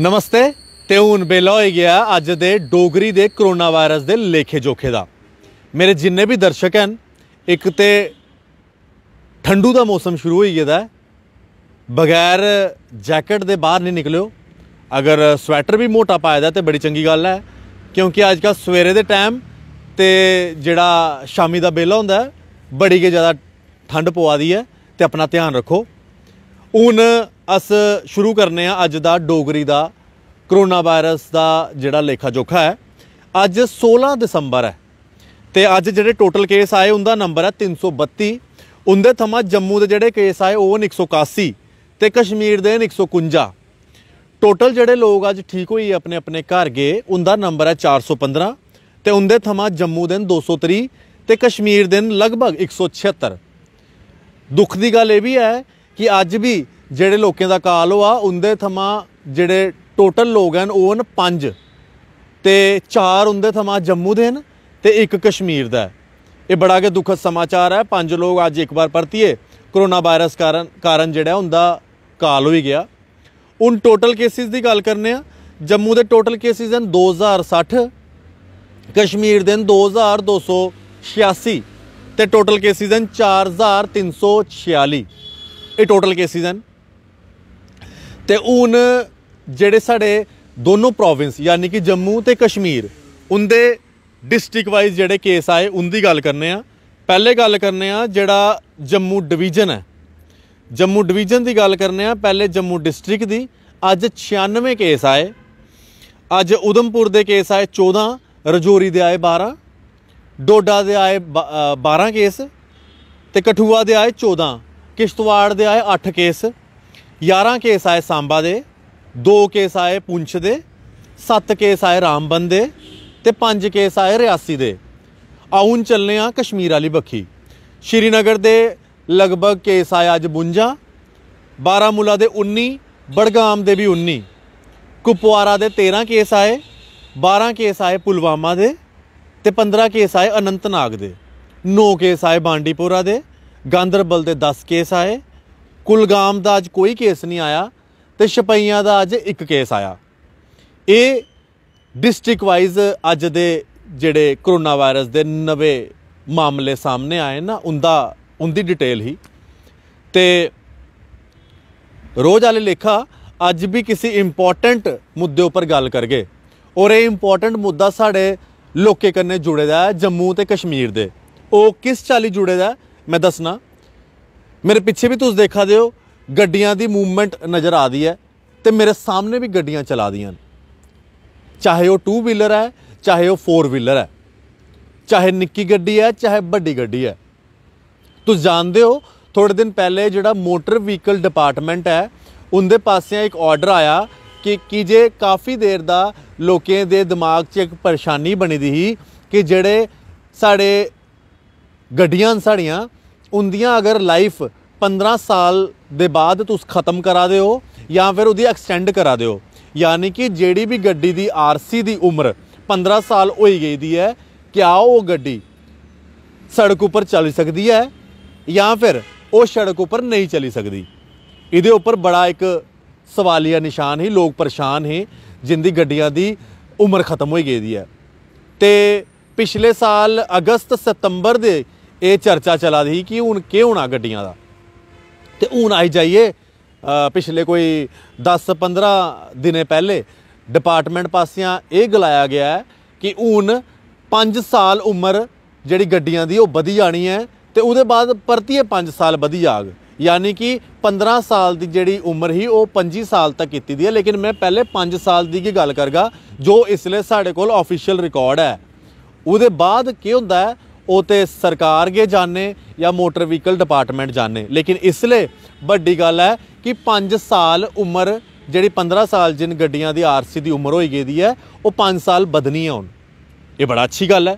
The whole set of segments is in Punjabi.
ਨਮਸਤੇ ਤੇ ਹੁਣ ਬੇਲਾ ਗਿਆ ਅੱਜ ਦੇ ਡੋਗਰੀ ਦੇ ਕਰੋਨਾ ਵਾਇਰਸ ਦੇ ਲੇਖੇ ਜੋਖੇ ਦਾ ਮੇਰੇ ਜਿੰਨੇ ਵੀ ਦਰਸ਼ਕ ਹਨ ਇੱਕ ਤੇ ਠੰਡੂ ਦਾ ਮੌਸਮ ਸ਼ੁਰੂ ਹੋ ਗਿਆ ਦਾ ਬਗੈਰ ਜੈਕਟ ਦੇ ਬਾਹਰ ਨਹੀਂ ਨਿਕਲਿਓ ਅਗਰ ਸਵੈਟਰ ਵੀ ਮੋਟਾ ਪਾਇਆ ਦਾ ਤੇ ਬੜੀ ਚੰਗੀ ਗੱਲ ਹੈ ਕਿਉਂਕਿ ਅੱਜ ਕੱਲ ਸਵੇਰੇ ਦੇ ਟਾਈਮ ਤੇ ਜਿਹੜਾ ਸ਼ਾਮੀ ਦਾ ਬੇਲਾ ਹੁੰਦਾ ਬੜੀ ਕੇ ਜ਼ਿਆਦਾ ਠੰਡ ਪਵਾਦੀ ਹੈ ਤੇ ਆਪਣਾ ਧਿਆਨ ਰੱਖੋ ਹੁਣ ਅਸ ਸ਼ੁਰੂ ਕਰਨੇ ਆ ਅੱਜ ਦਾ ਡੋਗਰੀ ਦਾ ਕਰੋਨਾ ਵਾਇਰਸ ਦਾ ਜਿਹੜਾ ਲੇਖਾ ਜੋਖਾ ਹੈ ਅੱਜ 16 ਦਸੰਬਰ ਹੈ ਤੇ ਅੱਜ ਜਿਹੜੇ ਟੋਟਲ ਕੇਸ ਆਏ ਉਹਦਾ ਨੰਬਰ ਹੈ 332 ਉਹਦੇ ਥਮਾ ਜੰਮੂ ਦੇ ਜਿਹੜੇ ਕੇਸ ਆਏ ਉਹ 181 ਤੇ ਕਸ਼ਮੀਰ ਦੇ 151 ਟੋਟਲ ਜਿਹੜੇ ਲੋਕ ਅੱਜ ਠੀਕ ਹੋਈ ਆਪਣੇ ਆਪਣੇ ਘਰ ਗਏ ਉਹਦਾ ਨੰਬਰ ਹੈ 415 ਤੇ ਉਹਦੇ ਥਮਾ ਜੰਮੂ ਦੇ 230 ਤੇ ਕਸ਼ਮੀਰ ਦੇ ਲਗਭਗ 176 ਦੁੱਖ ਦੀ ਗੱਲ ਇਹ ਵੀ ਹੈ ਕਿ ਅੱਜ ਵੀ ਜਿਹੜੇ ਲੋਕਾਂ ਦਾ ਕਾਲ ਹੋਆ ਉਹਦੇ ਥਮਾ ਜਿਹੜੇ ਟੋਟਲ ਲੋਕ ਹਨ ਉਹ ਹਨ 5 ਤੇ 4 ਉਹਦੇ ਥਮਾ ਜੰਮੂ ਦੇ ਹਨ ਤੇ 1 ਕਸ਼ਮੀਰ ਦਾ ਇਹ ਬੜਾ ਕੇ ਦੁਖਦ ਸਮਾਚਾਰ ਹੈ ਪੰਜ ਲੋਕ ਅੱਜ ਇੱਕ ਵਾਰ ਪਰਤੀਏ ਕਰੋਨਾ ਵਾਇਰਸ ਕਾਰਨ ਕਾਰਨ ਜਿਹੜਾ ਹੁੰਦਾ ਕਾਲ ਹੋ ਹੀ ਗਿਆ ਉਹਨ ਟੋਟਲ ਕੇਸਿਸ ਦੀ ਗੱਲ ਕਰਨੇ ਆ ਜੰਮੂ ਦੇ ਟੋਟਲ ਕੇਸਿਸ ਹਨ 2060 ਕਸ਼ਮੀਰ ਦੇ 2286 ਤੇ ਟੋਟਲ ਕੇਸਿਸ ਹਨ 4346 ਇਹ ਟੋਟਲ ਕੇਸਿਸ ਹਨ ਤੇ ਹੁਣ ਜਿਹੜੇ ਸਾਡੇ ਦੋਨੋਂ ਪ੍ਰੋਵਿੰਸ ਯਾਨੀ ਕਿ ਜੰਮੂ ਤੇ ਕਸ਼ਮੀਰ ਉਹਦੇ ਡਿਸਟ੍ਰਿਕਟ ਵਾਈਜ਼ ਜਿਹੜੇ ਕੇਸ ਆਏ ਉਹਦੀ ਗੱਲ ਕਰਨੇ ਆ ਪਹਿਲੇ ਗੱਲ ਕਰਨੇ ਆ ਜਿਹੜਾ ਜੰਮੂ ਡਿਵੀਜ਼ਨ ਹੈ ਜੰਮੂ ਡਿਵੀਜ਼ਨ ਦੀ ਗੱਲ ਕਰਨੇ ਆ ਪਹਿਲੇ ਜੰਮੂ ਡਿਸਟ੍ਰਿਕਟ ਦੀ ਅੱਜ 96 ਕੇਸ ਆਏ ਅੱਜ ਉਦਮਪੁਰ ਦੇ ਕੇਸ ਆਏ 14 ਰਜੋਰੀ ਦੇ ਆਏ 12 ਡੋਡਾ ਦੇ ਆਏ 12 ਕੇਸ ਤੇ ਕਠੂਆ ਦੇ ਆਏ 14 ਕਿਸ਼ਤਵਾੜ ਦੇ ਆਏ 8 ਕੇਸ 11 ਕੇਸ ਆਏ ਸਾਂਬਾ ਦੇ 2 ਕੇਸ ਆਏ ਪੁੰਛ ਦੇ 7 ਕੇਸ ਆਏ ਰਾਮਬਨ ਦੇ ਤੇ 5 ਕੇਸ ਆਏ ਰਿਆਸੀ ਦੇ ਆਉਣ ਚੱਲਨੇ ਆ ਕਸ਼ਮੀਰ ਵਾਲੀ ਬੱਖੀ ਸ਼੍ਰੀਨਗਰ ਦੇ ਲਗਭਗ ਕੇਸ ਆਇਆ ਅੱਜ 52 ਬਾਰਾਮੂਲਾ ਦੇ 19 ਬੜਗਾਮ ਦੇ ਵੀ 19 ਕੁਪਵਾਰਾ ਦੇ 13 ਕੇਸ ਆਏ 12 ਕੇਸ ਆਏ ਪੁਲਵਾਮਾ ਦੇ ਤੇ 15 ਕੇਸ ਆਏ ਅਨੰਤਨਾਗ ਦੇ 9 ਕੇਸ ਆਏ ਬਾਂਡੀਪੋਰਾ ਦੇ ਗਾਂਦਰਬਲ ਦੇ 10 ਕੇਸ ਆਏ ਕੁਲਗਾਮ ਦਾ ਅੱਜ ਕੋਈ ਕੇਸ ਨਹੀਂ ਆਇਆ ਤੇ ਛਪਈਆਂ ਦਾ ਅੱਜ ਇੱਕ ਕੇਸ ਆਇਆ ਇਹ ਡਿਸਟ੍ਰਿਕਟ ਵਾਈਜ਼ ਅੱਜ ਦੇ ਜਿਹੜੇ ਕਰੋਨਾ ਵਾਇਰਸ ਦੇ ਨਵੇਂ ਮਾਮਲੇ ਸਾਹਮਣੇ ਆਏ ਨਾ ਉਹਦਾ ਉਹਦੀ ਡਿਟੇਲ ਹੀ ਤੇ ਰੋਜ਼ ਵਾਲੇ ਲੇਖਾ ਅੱਜ ਵੀ ਕਿਸੇ ਇੰਪੋਰਟੈਂਟ ਮੁੱਦੇ ਉੱਪਰ ਗੱਲ ਕਰਗੇ ਔਰ ਇਹ ਇੰਪੋਰਟੈਂਟ ਮੁੱਦਾ ਸਾਡੇ ਲੋਕੇ ਕੰਨੇ ਜੁੜੇਦਾ ਹੈ ਜੰਮੂ ਤੇ ਕਸ਼ਮੀਰ ਦੇ ਉਹ ਕਿਸ ਚਾਲੀ ਜੁੜੇਦਾ ਮੈਂ ਦੱਸਣਾ ਮੇਰੇ ਪਿੱਛੇ ਵੀ ਤੁਸੀਂ ਦੇਖਾ ਦਿਓ ਗੱਡੀਆਂ ਦੀ ਮੂਵਮੈਂਟ ਨਜ਼ਰ ਆਦੀ ਹੈ ਤੇ ਮੇਰੇ ਸਾਹਮਣੇ ਵੀ ਗੱਡੀਆਂ ਚਲਾ ਦੀਆਂ ਚਾਹੇ ਉਹ 2 ਵੀਲਰ ਹੈ ਚਾਹੇ ਉਹ 4 ਵੀਲਰ ਹੈ ਚਾਹੇ ਨਿੱਕੀ ਗੱਡੀ ਹੈ ਚਾਹੇ ਵੱਡੀ ਗੱਡੀ ਹੈ ਤੁਸੀਂ ਜਾਣਦੇ ਹੋ ਥੋੜੇ ਦਿਨ ਪਹਿਲੇ ਜਿਹੜਾ ਮੋਟਰ ਵਹੀਕਲ ਡਿਪਾਰਟਮੈਂਟ ਹੈ ਉਹਦੇ ਪਾਸਿਆਂ ਇੱਕ ਆਰਡਰ ਆਇਆ ਕਿ ਕੀ ਜੇ ਕਾਫੀ ਦੇਰ ਦਾ ਲੋਕਾਂ ਦੇ ਦਿਮਾਗ 'ਚ ਇੱਕ ਪਰੇਸ਼ਾਨੀ ਬਣੀ ਦੀ ਸੀ ਕਿ ਜਿਹੜੇ ਸਾਡੇ ਗੱਡੀਆਂ ਸਾੜੀਆਂ ਉਹਦੀਆਂ ਅਗਰ ਲਾਈਫ 15 ਸਾਲ ਦੇ ਬਾਅਦ ਤੁਸੀਂ ਖਤਮ ਕਰਾ ਦਿਓ ਜਾਂ ਫਿਰ ਉਹਦੀ ਐਕਸਟੈਂਡ ਕਰਾ ਦਿਓ ਯਾਨੀ ਕਿ ਜਿਹੜੀ ਵੀ ਗੱਡੀ ਦੀ ਆਰਸੀ ਦੀ ਉਮਰ 15 ਸਾਲ ਹੋਈ ਗਈ ਦੀ ਹੈ ਕਿਆ ਉਹ ਗੱਡੀ ਸੜਕ ਉੱਪਰ ਚੱਲ ਸਕਦੀ ਹੈ ਜਾਂ ਫਿਰ ਉਹ ਸੜਕ ਉੱਪਰ ਨਹੀਂ ਚੱਲੀ ਸਕਦੀ ਇਹਦੇ ਉੱਪਰ ਬੜਾ ਇੱਕ ਸਵਾਲੀਆ ਨਿਸ਼ਾਨ ਹੀ ਲੋਕ ਪਰੇਸ਼ਾਨ ਹੈ ਜਿੰਦੀ ਗੱਡੀਆਂ ਦੀ ਉਮਰ ਖਤਮ ਹੋਈ ਗਈ ਦੀ ਹੈ ਤੇ ਪਿਛਲੇ ਸਾਲ ਅਗਸਤ ਸਤੰਬਰ ਦੇ ਇਹ ਚਰਚਾ ਚਲਾ ਦੀ ਕਿ ਹੁਣ ਕਿ ਹੋਣਾ ਗੱਡੀਆਂ ਦਾ ਤੇ ਹੁਣ ਆਈ ਜਾਈਏ ਪਿਛਲੇ ਕੋਈ 10 15 ਦਿਨੇ ਪਹਿਲੇ ਡਿਪਾਰਟਮੈਂਟ ਪਾਸਿਆਂ ਇਹ ਗਲਾਇਆ ਗਿਆ ਕਿ ਹੁਣ 5 ਸਾਲ ਉਮਰ ਜਿਹੜੀ ਗੱਡੀਆਂ ਦੀ ਉਹ ਵਧੀ ਜਾਣੀ ਹੈ ਤੇ ਉਹਦੇ ਬਾਅਦ ਪਰਤੀਏ 5 ਸਾਲ ਵਧੀ ਜਾਗ ਯਾਨੀ ਕਿ 15 ਸਾਲ ਦੀ ਜਿਹੜੀ ਉਮਰ ਹੀ ਉਹ 25 ਸਾਲ ਤੱਕ ਕੀਤੀ ਦੀ ਹੈ ਲੇਕਿਨ ਮੈਂ ਪਹਿਲੇ 5 ਸਾਲ ਦੀ ਗੱਲ ਕਰਗਾ ਜੋ ਇਸ ਲਈ ਸਾਡੇ ਕੋਲ ਆਫੀਸ਼ੀਅਲ ਰਿਕਾਰਡ ਹੈ ਉਹਦੇ ਬਾਅਦ ਕੀ ਹੁੰਦਾ ਹੈ ਉਹ ਤੇ ਸਰਕਾਰ ਗੇ ਜਾਣੇ ਜਾਂ ਮੋਟਰ ਵਹੀਕਲ ਡਿਪਾਰਟਮੈਂਟ ਜਾਣੇ ਲੇਕਿਨ ਇਸ ਲਈ ਵੱਡੀ ਗੱਲ ਹੈ ਕਿ 5 ਸਾਲ ਉਮਰ ਜਿਹੜੀ 15 ਸਾਲ ਜਿੰਨ ਗੱਡੀਆਂ ਦੀ ਆਰਸੀ ਦੀ ਉਮਰ ਹੋਈ ਗਈ ਦੀ ਹੈ ਉਹ 5 ਸਾਲ ਬਦਨੀ ਹੈ ਹੁਣ ਇਹ ਬੜਾ ਅੱਛੀ ਗੱਲ ਹੈ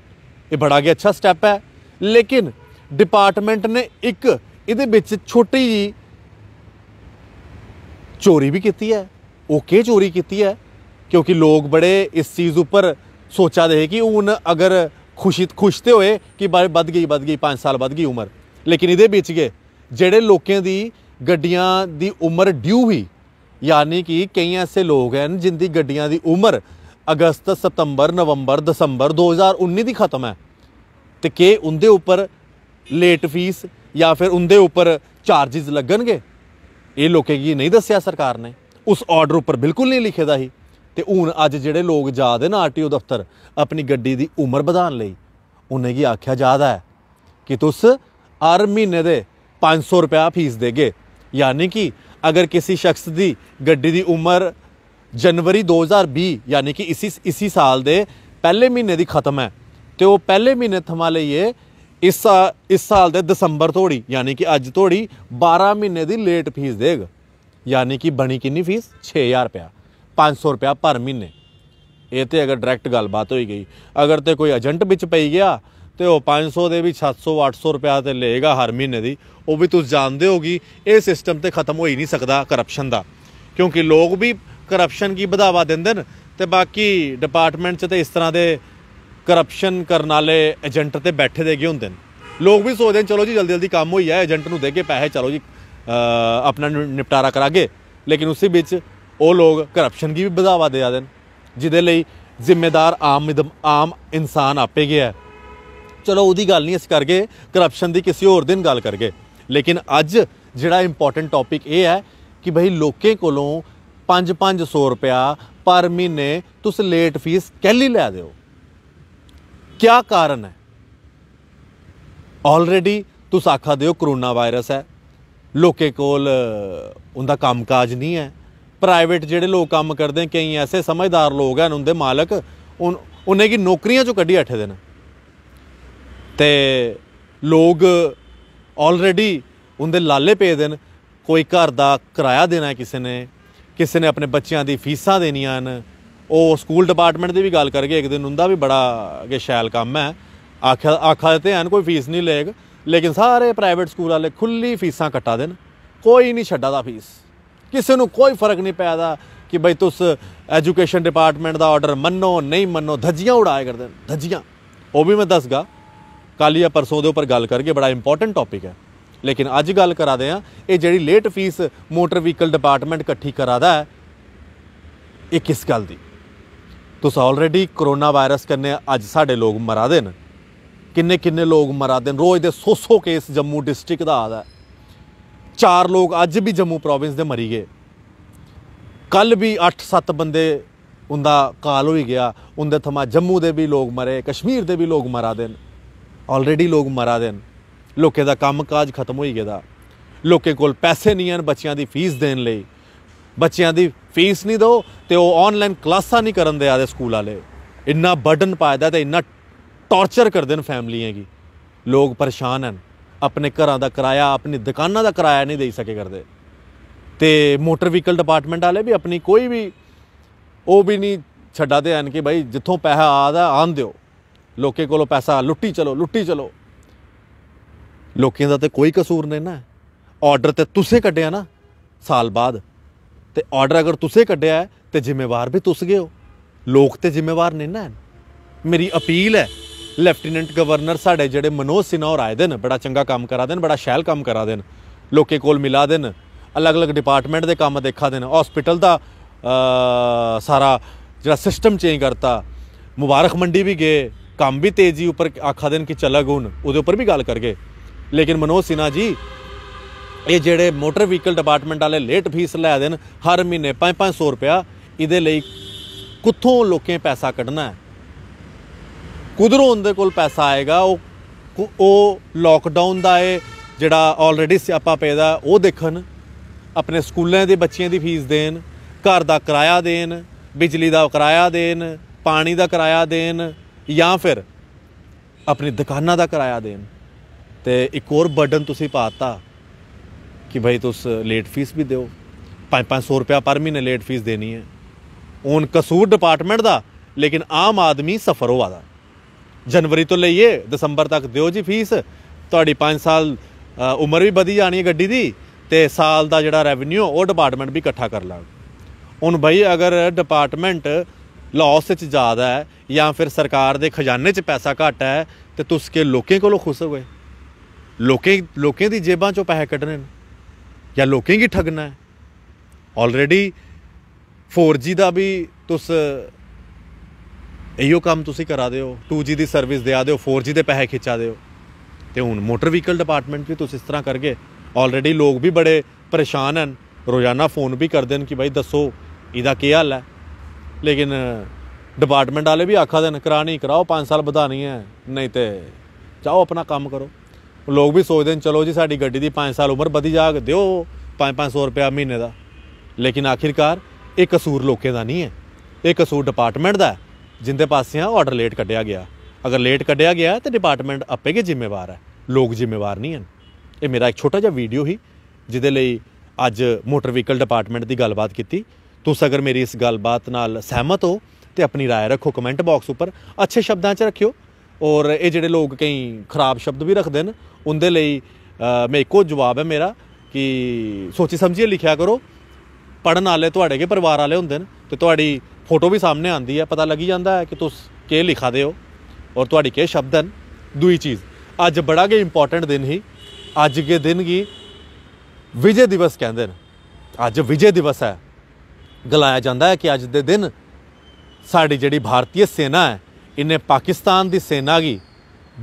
ਇਹ ਬੜਾ ਗਿਆ ਅੱਛਾ ਸਟੈਪ ਹੈ ਲੇਕਿਨ ਡਿਪਾਰਟਮੈਂਟ ਨੇ ਇੱਕ ਇਹਦੇ ਵਿੱਚ ਛੋਟੀ ਜੀ ਚੋਰੀ ਵੀ ਕੀਤੀ ਹੈ ਓਕੇ ਚੋਰੀ ਕੀਤੀ ਹੈ क्योंकि लोग बड़े इस चीज़ ऊपर सोचा दे कि हूँ अगर खुशी खुशते होए कि बद गई बद गई पंज साल बद गई उम्र लेकिन ये बिच गए जेह्ड़े लोकें दी गड्डियां दी उमर ड्यू ही यानी कि कई ऐसे लोग हैं जिंदी गड्डियां दी उम्र अगस्त सितंबर नवंबर दिसंबर 2019 की खत्म है तो केह् उं'दे उप्पर लेट फीस या फिर उं'दे उप्पर चार्जेस लग्गनगे एह् लोकें गी नहीं दस्सेआ सरकार ने उस ऑर्डर उप्पर बिल्कुल नहीं लिखे दा ही ਤੇ ਹੁਣ ਅੱਜ ਜਿਹੜੇ ਲੋਕ ਜਾਦੇ ਨਾ ਆਰਟੀਓ ਦਫ਼ਤਰ ਆਪਣੀ ਗੱਡੀ ਦੀ ਉਮਰ ਵਧਾਉਣ ਲਈ ਉਹਨੇ ਕੀ ਆਖਿਆ ਜਾਦਾ ਹੈ ਕਿ ਤੁਸ ਹਰ ਮਹੀਨੇ ਦੇ 500 ਰੁਪਿਆ ਫੀਸ ਦੇਗੇ ਯਾਨੀ ਕਿ ਅਗਰ ਕਿਸੇ ਸ਼ਖਸ ਦੀ ਗੱਡੀ ਦੀ ਉਮਰ ਜਨਵਰੀ 2020 ਯਾਨੀ ਕਿ ਇਸੀ ਇਸੀ ਸਾਲ ਦੇ ਪਹਿਲੇ ਮਹੀਨੇ ਦੀ ਖਤਮ ਹੈ ਤੇ ਉਹ ਪਹਿਲੇ ਮਹੀਨੇ ਥਮਾ ਲਈਏ ਇਸ ਇਸ ਸਾਲ ਦੇ ਦਸੰਬਰ ਤੋੜੀ ਯਾਨੀ ਕਿ ਅੱਜ ਤੋੜੀ 12 ਮਹੀਨੇ ਦੀ ਲੇਟ ਫੀਸ ਦੇਗਾ ਯਾਨੀ ਕਿ ਬਣੀ ਕਿੰਨੀ ਫੀਸ 6000 ਰੁਪਿਆ 500 ਰੁਪਿਆ ਪਰ ਮਹੀਨੇ ਇਹ ਤੇ ਅਗਰ ਡਾਇਰੈਕਟ ਗੱਲਬਾਤ ਹੋਈ ਗਈ ਅਗਰ ਤੇ ਕੋਈ ਏਜੰਟ ਵਿੱਚ ਪਈ ਗਿਆ ਤੇ ਉਹ 500 ਦੇ ਵੀ 700 800 ਰੁਪਿਆ ਤੇ ਲਏਗਾ ਹਰ ਮਹੀਨੇ ਦੀ ਉਹ ਵੀ ਤੁਸੀਂ ਜਾਣਦੇ ਹੋਗੀ ਇਹ ਸਿਸਟਮ ਤੇ ਖਤਮ ਹੋਈ ਨਹੀਂ ਸਕਦਾ ਕਰਪਸ਼ਨ ਦਾ ਕਿਉਂਕਿ ਲੋਕ ਵੀ ਕਰਪਸ਼ਨ ਕੀ ਵਧਾਵਾ ਦਿੰਦੇ ਨੇ ਤੇ ਬਾਕੀ ਡਿਪਾਰਟਮੈਂਟ 'ਚ ਤੇ ਇਸ ਤਰ੍ਹਾਂ ਦੇ ਕਰਪਸ਼ਨ ਕਰਨ ਵਾਲੇ ਏਜੰਟ ਤੇ ਬੈਠੇ ਦੇਗੇ ਹੁੰਦੇ ਨੇ ਲੋਕ ਵੀ ਸੋਚਦੇ ਨੇ ਚਲੋ ਜੀ ਜਲਦੀ ਜਲਦੀ ਕੰਮ ਹੋਈ ਆ ਏਜੰਟ ਨੂੰ ਦੇ ਕੇ ਪੈਸੇ ਚਲੋ ਜੀ ਆਪਣਾ ਨਿਪਟਾਰਾ ਕਰਾਗੇ ਲੇਕਿਨ ਉਸੇ ਵਿੱਚ ਉਹ ਲੋਕ ਕਰਪਸ਼ਨ ਕੀ ਵੀ ਵਧਾਵਾ ਦੇ ਦੇਣ ਜਿਹਦੇ ਲਈ ਜ਼ਿੰਮੇਦਾਰ ਆਮ ਆਮ ਇਨਸਾਨ ਆਪੇ ਗਿਆ ਚਲੋ ਉਹਦੀ ਗੱਲ ਨਹੀਂ ਇਸ ਕਰਕੇ ਕਰਪਸ਼ਨ ਦੀ ਕਿਸੇ ਹੋਰ ਦਿਨ ਗੱਲ ਕਰਗੇ ਲੇਕਿਨ ਅੱਜ ਜਿਹੜਾ ਇੰਪੋਰਟੈਂਟ ਟੌਪਿਕ ਇਹ ਹੈ ਕਿ ਭਈ ਲੋਕੇ ਕੋਲੋਂ 5-500 ਰੁਪਿਆ ਪਰ ਮਹੀਨੇ ਤੁਸੀਂ ਲੇਟ ਫੀਸ ਕੱਲੀ ਲੈ ਦਿਓ ਕੀ ਕਾਰਨ ਹੈ ਆਲਰੇਡੀ ਤੁਸੀਂ ਆਖਾ ਦਿਓ ਕਰੋਨਾ ਵਾਇਰਸ ਹੈ ਲੋਕੇ ਕੋਲ ਉਹਦਾ ਕੰਮਕਾਜ ਨਹੀਂ ਹੈ ਪ੍ਰਾਈਵੇਟ ਜਿਹੜੇ ਲੋਕ ਕੰਮ ਕਰਦੇ ਕਈ ਐਸੇ ਸਮਝਦਾਰ ਲੋਕ ਹਨ ਉਹਦੇ ਮਾਲਕ ਉਹਨੇ ਕੀ ਨੌਕਰੀਆਂ ਚੋਂ ਕੱਢੀ ਅੱਠੇ ਦਿਨ ਤੇ ਲੋਕ ਆਲਰੇਡੀ ਉਹਦੇ ਲਾਲੇ ਪੇ ਦੇਣ ਕੋਈ ਘਰ ਦਾ ਕਿਰਾਇਆ ਦੇਣਾ ਕਿਸੇ ਨੇ ਕਿਸੇ ਨੇ ਆਪਣੇ ਬੱਚਿਆਂ ਦੀ ਫੀਸਾਂ ਦੇਣੀਆਂ ਹਨ ਉਹ ਸਕੂਲ ਡਿਪਾਰਟਮੈਂਟ ਦੀ ਵੀ ਗੱਲ ਕਰਕੇ ਇੱਕ ਦਿਨ ਉਹਦਾ ਵੀ ਬੜਾ ਅਗੇ ਸ਼ੈਲ ਕੰਮ ਹੈ ਆਖਾ ਆਖਾ ਤੇ ਹਨ ਕੋਈ ਫੀਸ ਨਹੀਂ ਲੇਗ ਲੇਕਿਨ ਸਾਰੇ ਪ੍ਰਾਈਵੇਟ ਸਕੂਲ ਵਾਲੇ ਖੁੱਲੀ ਫੀਸਾਂ ਕੱਟਾ ਦੇਣ ਕੋਈ ਨਹੀਂ ਛੱਡਾਦਾ ਫੀਸ ਕਿਸੇ ਨੂੰ ਕੋਈ ਫਰਕ ਨਹੀਂ ਪੈਦਾ ਕਿ ਬਈ ਤੁਸ ਐਜੂਕੇਸ਼ਨ ਡਿਪਾਰਟਮੈਂਟ ਦਾ ਆਰਡਰ ਮੰਨੋ ਨਹੀਂ ਮੰਨੋ ਧੱਜੀਆਂ ਉਡਾਏ ਕਰਦੇ ਧੱਜੀਆਂ ਉਹ ਵੀ ਮੈਂ ਦੱਸਗਾ ਕਾਲੀਆ ਪਰਸੋਂ ਦੇ ਉੱਪਰ ਗੱਲ ਕਰਕੇ ਬੜਾ ਇੰਪੋਰਟੈਂਟ ਟੌਪਿਕ ਹੈ ਲੇਕਿਨ ਅੱਜ ਗੱਲ ਕਰਾਦੇ ਆ ਇਹ ਜਿਹੜੀ late fee motor vehicle department ਇਕੱਠੀ ਕਰਾਦਾ ਇਹ ਕਿਸ ਗੱਲ ਦੀ ਤੁਸੀਂ ਆਲਰੇਡੀ ਕਰੋਨਾ ਵਾਇਰਸ ਕਰਨੇ ਅੱਜ ਸਾਡੇ ਲੋਕ ਮਰਾ ਦੇ ਨੇ ਕਿੰਨੇ ਕਿੰਨੇ ਲੋਕ ਮਰਾ ਦੇ ਰੋਜ਼ ਦੇ 100-100 ਕੇਸ ਜੰਮੂ ਡਿਸਟ੍ਰਿਕਟ ਦਾ ਆਦਾ ਚਾਰ ਲੋਕ ਅੱਜ ਵੀ ਜੰਮੂ ਪ੍ਰੋਵਿੰਸ ਦੇ ਮਰੀ ਗਏ ਕੱਲ ਵੀ 8-7 ਬੰਦੇ ਉਹਦਾ ਕਾਲ ਹੋਈ ਗਿਆ ਉਹਦੇ ਥਮਾ ਜੰਮੂ ਦੇ ਵੀ ਲੋਕ ਮਰੇ ਕਸ਼ਮੀਰ ਦੇ ਵੀ ਲੋਕ ਮਰਾ ਦੇਣ ਆਲਰੇਡੀ ਲੋਕ ਮਰਾ ਦੇਣ ਲੋਕੇ ਦਾ ਕੰਮਕਾਜ ਖਤਮ ਹੋਈ ਗਿਆ ਦਾ ਲੋਕੇ ਕੋਲ ਪੈਸੇ ਨਹੀਂ ਹਨ ਬੱਚਿਆਂ ਦੀ ਫੀਸ ਦੇਣ ਲਈ ਬੱਚਿਆਂ ਦੀ ਫੀਸ ਨਹੀਂ ਦੋ ਤੇ ਉਹ ਆਨਲਾਈਨ ਕਲਾਸਾਂ ਨਹੀਂ ਕਰਨ ਦੇ ਆਦੇ ਸਕੂਲ ਵਾਲੇ ਇੰਨਾ ਬਰਡਨ ਪਾਇਦਾ ਤੇ ਇੰਨਾ ਟੌਰਚਰ ਕਰਦੇ ਨੇ ਫੈਮਲੀਆਂ ਕੀ ਲੋਕ ਪਰੇਸ਼ਾਨ ਹਨ ਆਪਣੇ ਘਰਾਂ ਦਾ ਕਿਰਾਇਆ ਆਪਣੀ ਦੁਕਾਨਾਂ ਦਾ ਕਿਰਾਇਆ ਨਹੀਂ ਦੇ ਸਕੇ ਕਰਦੇ ਤੇ ਮੋਟਰ ਵਹੀਕਲ ਡਿਪਾਰਟਮੈਂਟ ਵਾਲੇ ਵੀ ਆਪਣੀ ਕੋਈ ਵੀ ਉਹ ਵੀ ਨਹੀਂ ਛੱਡਾ ਦੇ ਹਨ ਕਿ ਭਾਈ ਜਿੱਥੋਂ ਪੈਸਾ ਆਦਾ ਆਨ ਦਿਓ ਲੋਕੇ ਕੋਲੋਂ ਪੈਸਾ ਲੁੱਟੀ ਚਲੋ ਲੁੱਟੀ ਚਲੋ ਲੋਕਾਂ ਦਾ ਤੇ ਕੋਈ ਕਸੂਰ ਨਹੀਂ ਨਾ ਆਰਡਰ ਤੇ ਤੁਸੀਂ ਕੱਢਿਆ ਨਾ ਸਾਲ ਬਾਅਦ ਤੇ ਆਰਡਰ ਅਗਰ ਤੁਸੀਂ ਕੱਢਿਆ ਤੇ ਜ਼ਿੰਮੇਵਾਰ ਵੀ ਤੁਸੀਂ ਗਏ ਹੋ ਲੋਕ ਤੇ ਜ਼ਿੰਮੇਵਾਰ ਨਹੀਂ ਨਾ ਮੇਰੀ ਅਪੀਲ ਹੈ ਲੈਫਟੀਨੈਂਟ ਗਵਰਨਰ ਸਾਡੇ ਜਿਹੜੇ ਮਨੋਜ ਸਿਨਹਾ ਹੋਰ ਆਏ ਦਿਨ ਬੜਾ ਚੰਗਾ ਕੰਮ ਕਰਾ ਦੇਣ ਬੜਾ ਸ਼ੈਲ ਕੰਮ ਕਰਾ ਦੇਣ ਲੋਕੇ ਕੋਲ ਮਿਲਾ ਦੇਣ ਅਲੱਗ-ਅਲੱਗ ਡਿਪਾਰਟਮੈਂਟ ਦੇ ਕੰਮ ਦੇਖਾ ਦੇਣ ਹਸਪੀਟਲ ਦਾ ਸਾਰਾ ਜਿਹੜਾ ਸਿਸਟਮ ਚੇਂਜ ਕਰਤਾ ਮੁਬਾਰਕ ਮੰਡੀ ਵੀ ਗਏ ਕੰਮ ਵੀ ਤੇਜ਼ੀ ਉੱਪਰ ਆਖਾ ਦੇਣ ਕਿ ਚਲਾ ਗੁਣ ਉਹਦੇ ਉੱਪਰ ਵੀ ਗੱਲ ਕਰ ਗਏ ਲੇਕਿਨ ਮਨੋਜ ਸਿਨਹਾ ਜੀ ਇਹ ਜਿਹੜੇ ਮੋਟਰ ਵਹੀਕਲ ਡਿਪਾਰਟਮੈਂਟ ਵਾਲੇ ਲੇਟ ਫੀਸ ਲੈ ਦੇਣ ਹਰ ਮਹੀਨੇ 5-500 ਰੁਪਿਆ ਇਹਦੇ ਲਈ ਕਿੱਥੋਂ ਲੋਕੇ ਪੈਸਾ ਕੱਢਣਾ ਹੈ ਕੁਦਰੋਂ ਉਹਦੇ ਕੋਲ ਪੈਸਾ ਆਏਗਾ ਉਹ ਉਹ ਲੋਕਡਾਊਨ ਦਾ ਏ ਜਿਹੜਾ ਆਲਰੇਡੀ ਸਿਆਪਾ ਪੈਦਾ ਉਹ ਦੇਖਣ ਆਪਣੇ ਸਕੂਲਾਂ ਦੇ ਬੱਚਿਆਂ ਦੀ ਫੀਸ ਦੇਣ ਘਰ ਦਾ ਕਿਰਾਇਆ ਦੇਣ ਬਿਜਲੀ ਦਾ ਕਿਰਾਇਆ ਦੇਣ ਪਾਣੀ ਦਾ ਕਿਰਾਇਆ ਦੇਣ ਜਾਂ ਫਿਰ ਆਪਣੀ ਦੁਕਾਨਾਂ ਦਾ ਕਿਰਾਇਆ ਦੇਣ ਤੇ ਇੱਕ ਹੋਰ ਬਰਡਨ ਤੁਸੀਂ ਪਾਤਾ ਕਿ ਭਾਈ ਤੁਸ ਲੇਟ ਫੀਸ ਵੀ ਦਿਓ 5-500 ਰੁਪਿਆ ਪਰ ਮਹੀਨੇ ਲੇਟ ਫੀਸ ਦੇਣੀ ਹੈ ਉਹਨ ਕਸੂਰ ਡਿਪਾਰਟਮੈਂਟ ਦਾ ਲੇਕਿਨ ਆਮ ਆਦਮੀ ਸਫਰ ਹੋਵਾਦਾ ਜਨਵਰੀ ਤੋਂ ਲਈਏ ਦਸੰਬਰ ਤੱਕ ਦਿਓ ਜੀ ਫੀਸ ਤੁਹਾਡੀ 5 ਸਾਲ ਉਮਰ ਵੀ ਵਧੀ ਜਾਣੀ ਹੈ ਗੱਡੀ ਦੀ ਤੇ ਸਾਲ ਦਾ ਜਿਹੜਾ ਰੈਵਨਿਊ ਉਹ ਡਿਪਾਰਟਮੈਂਟ ਵੀ ਇਕੱਠਾ ਕਰ ਲਾਂ ਹੁਣ ਭਾਈ ਅਗਰ ਡਿਪਾਰਟਮੈਂਟ ਲਾਸ ਵਿੱਚ ਜ਼ਿਆਦਾ ਹੈ ਜਾਂ ਫਿਰ ਸਰਕਾਰ ਦੇ ਖਜ਼ਾਨੇ 'ਚ ਪੈਸਾ ਘੱਟ ਹੈ ਤੇ ਤੁਸ ਕੇ ਲੋਕਾਂ ਕੋਲੋਂ ਖੁਸ਼ ਹੋਏ ਲੋਕਾਂ ਲੋਕਾਂ ਦੀ ਜੇਬਾਂ 'ਚੋਂ ਪੈਸੇ ਕੱਢਣੇ ਨੇ ਜਾਂ ਲੋਕਾਂ ਕੀ ਠੱਗਣਾ ਹੈ ਆਲਰੇਡੀ 4G ਦਾ ਵੀ ਤੁਸ ਇਹੋ ਕੰਮ ਤੁਸੀਂ ਕਰਾ ਦਿਓ 2G ਦੀ ਸਰਵਿਸ ਦਿਆ ਦਿਓ 4G ਦੇ ਪੈਸੇ ਖਿੱਚਾ ਦਿਓ ਤੇ ਹੁਣ ਮੋਟਰ ਵਹੀਕਲ ਡਿਪਾਰਟਮੈਂਟ ਵੀ ਤੁਸੀਂ ਇਸ ਤਰ੍ਹਾਂ ਕਰਗੇ ਆਲਰੇਡੀ ਲੋਕ ਵੀ ਬੜੇ ਪਰੇਸ਼ਾਨ ਹਨ ਰੋਜ਼ਾਨਾ ਫੋਨ ਵੀ ਕਰਦੇ ਨੇ ਕਿ ਭਾਈ ਦੱਸੋ ਇਹਦਾ ਕੀ ਹਾਲ ਹੈ ਲੇਕਿਨ ਡਿਪਾਰਟਮੈਂਟ ਵਾਲੇ ਵੀ ਆਖਾ ਦੇਣ ਕਰਾਣੀ ਕਰਾਓ 5 ਸਾਲ ਵਧਾਣੀ ਹੈ ਨਹੀਂ ਤੇ ਚਾਹੋ ਆਪਣਾ ਕੰਮ ਕਰੋ ਲੋਕ ਵੀ ਸੋਚਦੇ ਨੇ ਚਲੋ ਜੀ ਸਾਡੀ ਗੱਡੀ ਦੀ 5 ਸਾਲ ਉਮਰ ਵਧੀ ਜਾਗ ਦਿਓ 5-500 ਰੁਪਏ ਮਹੀਨੇ ਦਾ ਲੇਕਿਨ ਆਖਿਰਕਾਰ ਇਹ ਕਸੂਰ ਲੋਕਾਂ ਦਾ ਨਹੀਂ ਹੈ ਇਹ ਕਸੂਰ ਡਿਪਾਰਟਮੈਂਟ ਦਾ ਹੈ ਜਿੰਦੇ ਪਾਸਿਆਂ ਆਰਡਰ ਲੇਟ ਕੱਢਿਆ ਗਿਆ ਅਗਰ ਲੇਟ ਕੱਢਿਆ ਗਿਆ ਤੇ ਡਿਪਾਰਟਮੈਂਟ ਆਪੇ ਕੇ ਜ਼ਿੰਮੇਵਾਰ ਹੈ ਲੋਕ ਜ਼ਿੰਮੇਵਾਰ ਨਹੀਂ ਹਨ ਇਹ ਮੇਰਾ ਇੱਕ ਛੋਟਾ ਜਿਹਾ ਵੀਡੀਓ ਹੀ ਜਿਹਦੇ ਲਈ ਅੱਜ ਮੋਟਰ ਵਹੀਕਲ ਡਿਪਾਰਟਮੈਂਟ ਦੀ ਗੱਲਬਾਤ ਕੀਤੀ ਤੁਸੀਂ ਅਗਰ ਮੇਰੀ ਇਸ ਗੱਲਬਾਤ ਨਾਲ ਸਹਿਮਤ ਹੋ ਤੇ ਆਪਣੀ رائے ਰੱਖੋ ਕਮੈਂਟ ਬਾਕਸ ਉੱਪਰ ਅੱਛੇ ਸ਼ਬਦਾਂ 'ਚ ਰੱਖਿਓ ਔਰ ਇਹ ਜਿਹੜੇ ਲੋਕ ਕਈ ਖਰਾਬ ਸ਼ਬਦ ਵੀ ਰੱਖਦੇ ਨੇ ਉਹਦੇ ਲਈ ਮੈਂ ਇੱਕੋ ਜਵਾਬ ਹੈ ਮੇਰਾ ਕਿ ਸੋਚੀ ਸਮਝੀ ਲਿਖਿਆ ਕਰੋ ਪੜਨ ਵਾਲੇ ਤੁਹਾਡੇ ਕੇ ਪਰਿਵਾਰ ਵਾਲੇ ਹੁੰਦੇ ਨੇ ਤੇ ਤੁਹਾਡੀ ਫੋਟੋ ਵੀ ਸਾਹਮਣੇ ਆਂਦੀ ਹੈ ਪਤਾ ਲੱਗੀ ਜਾਂਦਾ ਹੈ ਕਿ ਤੁਸੀਂ ਕੀ ਲਿਖਾ ਦੇ ਹੋ ਔਰ ਤੁਹਾਡੀ ਕੀ ਸ਼ਬਦ ਹਨ ਦੂਈ ਚੀਜ਼ ਅੱਜ ਬੜਾ ਗੇ ਇੰਪੋਰਟੈਂਟ ਦਿਨ ਹੀ ਅੱਜ ਕੇ ਦਿਨ ਕੀ ਵਿਜੇ ਦਿਵਸ ਕਹਿੰਦੇ ਨੇ ਅੱਜ ਵਿਜੇ ਦਿਵਸ ਹੈ ਗਲਾਇਆ ਜਾਂਦਾ ਹੈ ਕਿ ਅੱਜ ਦੇ ਦਿਨ ਸਾਡੀ ਜਿਹੜੀ ਭਾਰਤੀ ਸੈਨਾ ਹੈ ਇਹਨੇ ਪਾਕਿਸਤਾਨ ਦੀ ਸੈਨਾ ਕੀ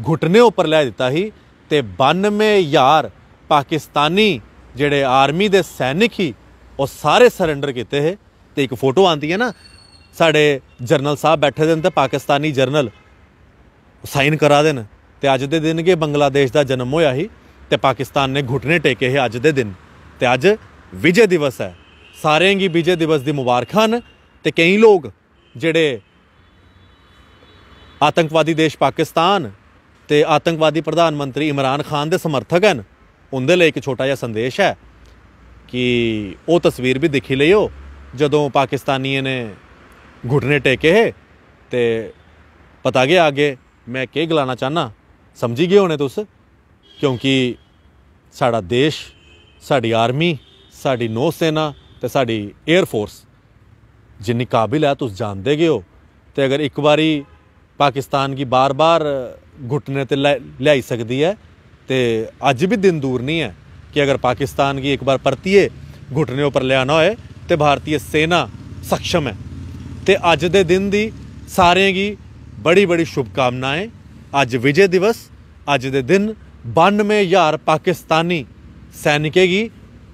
ਘੁਟਨੇ ਉੱਪਰ ਲੈ ਦਿੱਤਾ ਹੀ ਤੇ 92000 ਪਾਕਿਸਤਾਨੀ ਜਿਹੜੇ ਆਰਮੀ ਦੇ ਸੈਨਿਕ ਹੀ ਉਹ ਸਾਰੇ ਸਰੈਂਡਰ ਕੀਤੇ ਹੈ ਤੇ ਇੱਕ ਫੋਟੋ ਆਂਦੀ ਹੈ ਨਾ ਸਾਡੇ ਜਰਨਲ ਸਾਹਿਬ ਬੈਠੇ ਦੇ ਨੇ ਤੇ ਪਾਕਿਸਤਾਨੀ ਜਰਨਲ ਸਾਈਨ ਕਰਾ ਦੇਣ ਤੇ ਅੱਜ ਦੇ ਦਿਨ ਕਿ ਬੰਗਲਾਦੇਸ਼ ਦਾ ਜਨਮ ਹੋਇਆ ਸੀ ਤੇ ਪਾਕਿਸਤਾਨ ਨੇ ਘੁਟਨੇ ਟੇਕੇ ਹੈ ਅੱਜ ਦੇ ਦਿਨ ਤੇ ਅੱਜ ਵਿਜੇ ਦਿਵਸ ਹੈ ਸਾਰਿਆਂ ਦੀ ਵਿਜੇ ਦਿਵਸ ਦੀ ਮੁਬਾਰਕਾਂ ਤੇ ਕਈ ਲੋਕ ਜਿਹੜੇ ਆਤੰਕਵਾਦੀ ਦੇਸ਼ ਪਾਕਿਸਤਾਨ ਤੇ ਆਤੰਕਵਾਦੀ ਪ੍ਰਧਾਨ ਮੰਤਰੀ ਇਮਰਾਨ ਖਾਨ ਦੇ ਸਮਰਥਕ ਹਨ ਉਹਦੇ ਲਈ ਇੱਕ ਛੋਟਾ ਜਿਹਾ ਸੰਦੇਸ਼ ਹੈ ਕਿ ਉਹ ਤਸਵੀਰ ਵੀ ਦੇਖੀ ਲਈਓ ਜਦੋਂ ਪਾਕਿਸਤਾਨੀਆਂ ਨੇ घुटने टेके हे ते पता गै आगे मैं केह् गलाना चाहना समझी गए होने तुस क्योंकि साढ़ा देश साढ़ी आर्मी साढ़ी नौसेना ते साढ़ी एयरफोर्स जिनी काबिल है तुस जानदे गै हो ते अगर एक बारी पाकिस्तान गी बार बार घुटने ते लेआई सकदी है तो अज भी दिन दूर नहीं है कि अगर पाकिस्तान गी एक बार परतियै घुटने पर ले आना होए ते भारतीय सेना सक्षम है ਤੇ ਅੱਜ ਦੇ ਦਿਨ ਦੀ ਸਾਰਿਆਂ ਦੀ ਬੜੀ ਬੜੀ ਸ਼ੁਭਕਾਮਨਾਵਾਂ ਅੱਜ ਵਿਜੇ ਦਿਵਸ ਅੱਜ ਦੇ ਦਿਨ 92000 ਪਾਕਿਸਤਾਨੀ ਸੈਨਿਕੇ ਦੀ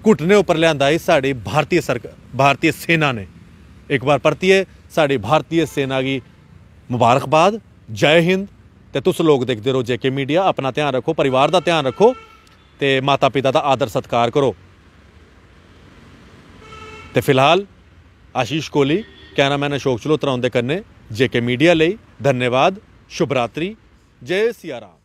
ਘੁੱਟਨੇ ਉੱਪਰ ਲਿਆਂਦਾ ਹੈ ਸਾਡੀ ਭਾਰਤੀ ਸਰਕਾਰ ਭਾਰਤੀ ਸੈਨਾ ਨੇ ਇੱਕ ਵਾਰ ਪਰਤੀਏ ਸਾਡੀ ਭਾਰਤੀ ਸੈਨਾ ਦੀ ਮੁਬਾਰਕਬਾਦ ਜੈ ਹਿੰਦ ਤੇ ਤੁਸ ਲੋਕ ਦੇਖਦੇ ਰਹੋ ਜੇਕੇ ਮੀਡੀਆ ਆਪਣਾ ਧਿਆਨ ਰੱਖੋ ਪਰਿਵਾਰ ਦਾ ਧਿਆਨ ਰੱਖੋ ਤੇ ਮਾਤਾ ਪਿਤਾ ਦਾ ਆਦਰ ਸਤਿਕਾਰ ਕਰੋ ਤੇ ਫਿਲਹਾਲ ਆਸ਼ੀਸ਼ ਕੋਲੀ ਕੈਮਰਾਮੈਨ ਅਸ਼ੋਕ ਚਲੋਤਰਾ ਹੁੰਦੇ ਕਰਨੇ ਜੇਕੇ ਮੀਡੀਆ ਲਈ ਧੰਨਵਾਦ ਸ਼ੁਭ ਰਾਤਰੀ ਜੈ ਸਿਆਰਾ